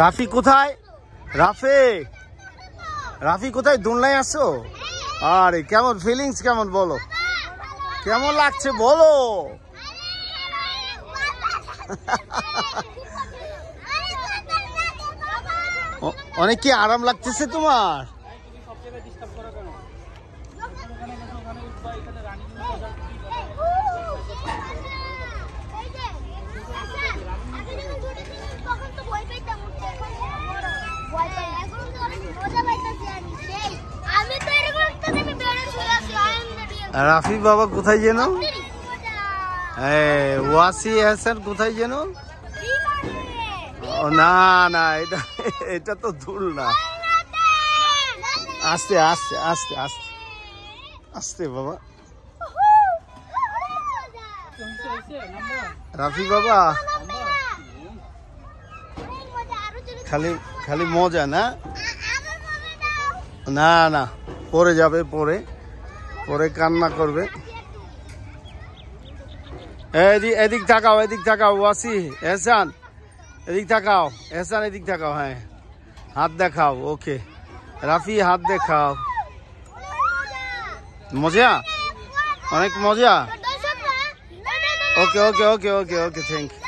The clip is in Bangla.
রাফি কোথায় রাফে রাফি কোথায় দুনলাই আসো আরে কেমন ফিলিংস কেমন বলো কেমন লাগছে বলো অনেক কি আরাম লাগতেছে তোমার সব জায়গায় ডিস্টার্ব করা কেন রাফি বাবা কোথায় যেন ওয়াসি হাসান কোথায় যেন না না এটা এটা তো দূর না আসতে আসতে আসতে আসতে আসতে বাবা রাফি বাবা খালি খালি মজা না না না পরে যাবে পরে পরে কান্না করবে এদিক এদিক থাকাও এদিক থাকাও ওয়াসি এহসান এদিক থাকাও এহসান এদিক থাকাও হ্যাঁ হাত দেখাও ওকে রাফি হাত দেখাও মজা অনেক মজা ওকে ওকে ওকে ওকে ওকে থ্যাংক ইউ